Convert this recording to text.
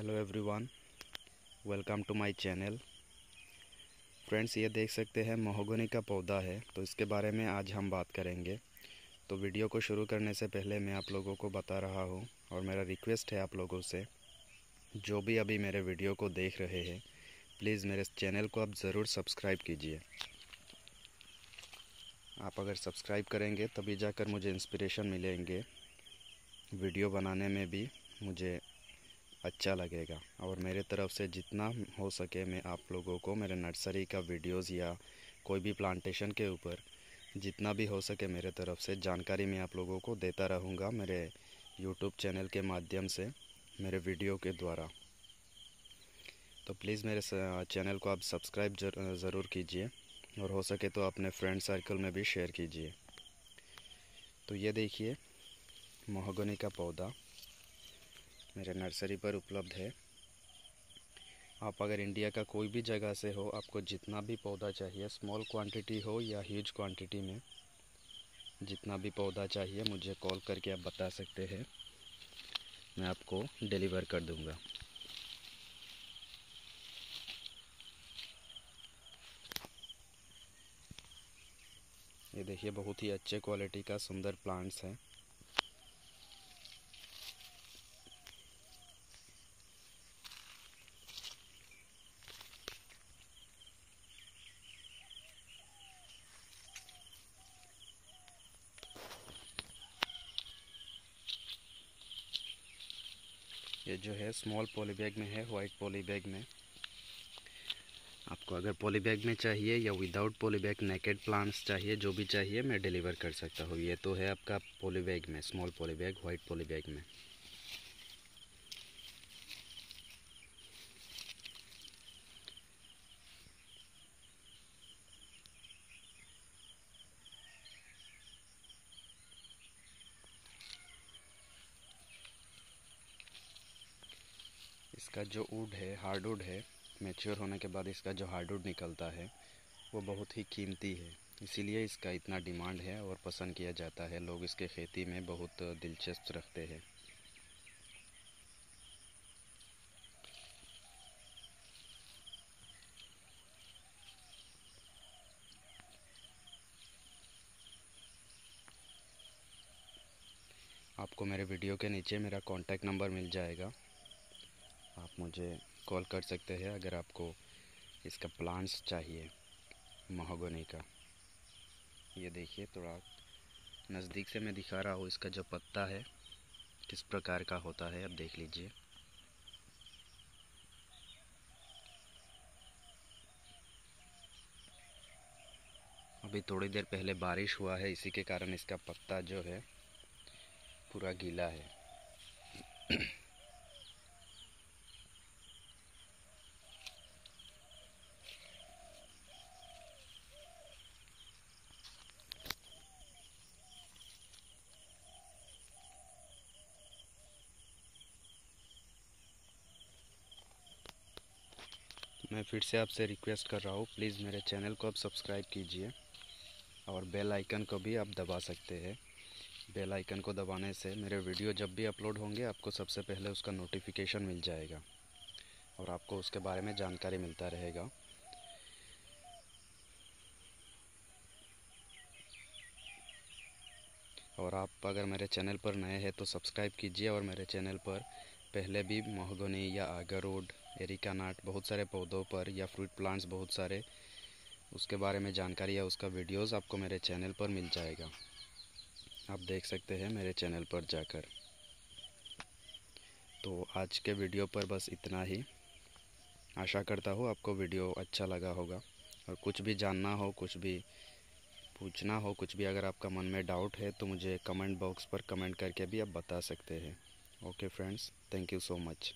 hello everyone welcome to my channel friends ये देख सकते हैं महोगनी का पौधा है तो इसके बारे में आज हम बात करेंगे तो वीडियो को शुरू करने से पहले मैं आप लोगों को बता रहा हूँ और मेरा रिक्वेस्ट है आप लोगों से जो भी अभी मेरे वीडियो को देख रहे हैं प्लीज़ मेरे चैनल को आप ज़रूर सब्सक्राइब कीजिए आप अगर सब्सक्राइब करेंगे तभी जाकर मुझे इंस्पिरेशन मिलेंगे वीडियो बनाने में भी मुझे अच्छा लगेगा और मेरे तरफ से जितना हो सके मैं आप लोगों को मेरे नर्सरी का वीडियोस या कोई भी प्लांटेशन के ऊपर जितना भी हो सके मेरे तरफ से जानकारी मैं आप लोगों को देता रहूँगा मेरे यूट्यूब चैनल के माध्यम से मेरे वीडियो के द्वारा तो प्लीज़ मेरे चैनल को आप सब्सक्राइब ज़रूर कीजिए और हो सके तो अपने फ्रेंड सर्कल में भी शेयर कीजिए तो ये देखिए महोगनी का पौधा मेरे नर्सरी पर उपलब्ध है आप अगर इंडिया का कोई भी जगह से हो आपको जितना भी पौधा चाहिए स्मॉल क्वांटिटी हो या ह्यूज क्वांटिटी में जितना भी पौधा चाहिए मुझे कॉल करके आप बता सकते हैं मैं आपको डिलीवर कर दूंगा ये देखिए बहुत ही अच्छे क्वालिटी का सुंदर प्लांट्स हैं ये जो है स्मॉल पॉली बैग में है वाइट पॉली बैग में आपको अगर पॉली बैग में चाहिए या without poly bag naked plants चाहिए जो भी चाहिए मैं डिलीवर कर सकता हूँ ये तो है आपका पॉली बैग में small poly bag white poly bag में इसका जो वुड है हार्डवुड है मैच्योर होने के बाद इसका जो हार्डवुड निकलता है वो बहुत ही कीमती है इसीलिए इसका इतना डिमांड है और पसंद किया जाता है लोग इसके खेती में बहुत दिलचस्प रखते हैं आपको मेरे वीडियो के नीचे मेरा कांटेक्ट नंबर मिल जाएगा आप मुझे कॉल कर सकते हैं अगर आपको इसका प्लांट्स चाहिए महोगनी का ये देखिए थोड़ा नज़दीक से मैं दिखा रहा हूँ इसका जो पत्ता है किस प्रकार का होता है आप देख लीजिए अभी थोड़ी देर पहले बारिश हुआ है इसी के कारण इसका पत्ता जो है पूरा गीला है मैं फिर से आपसे रिक्वेस्ट कर रहा हूँ प्लीज़ मेरे चैनल को आप सब्सक्राइब कीजिए और बेल आइकन को भी आप दबा सकते हैं बेल आइकन को दबाने से मेरे वीडियो जब भी अपलोड होंगे आपको सबसे पहले उसका नोटिफिकेशन मिल जाएगा और आपको उसके बारे में जानकारी मिलता रहेगा और आप अगर मेरे चैनल पर नए हैं तो सब्सक्राइब कीजिए और मेरे चैनल पर पहले भी महगोनी या आगर रोड एरिका नाट बहुत सारे पौधों पर या फ्रूट प्लांट्स बहुत सारे उसके बारे में जानकारी या उसका वीडियोस आपको मेरे चैनल पर मिल जाएगा आप देख सकते हैं मेरे चैनल पर जाकर तो आज के वीडियो पर बस इतना ही आशा करता हूँ आपको वीडियो अच्छा लगा होगा और कुछ भी जानना हो कुछ भी पूछना हो कुछ भी अगर आपका मन में डाउट है तो मुझे कमेंट बॉक्स पर कमेंट करके भी आप बता सकते हैं okay friends thank you so much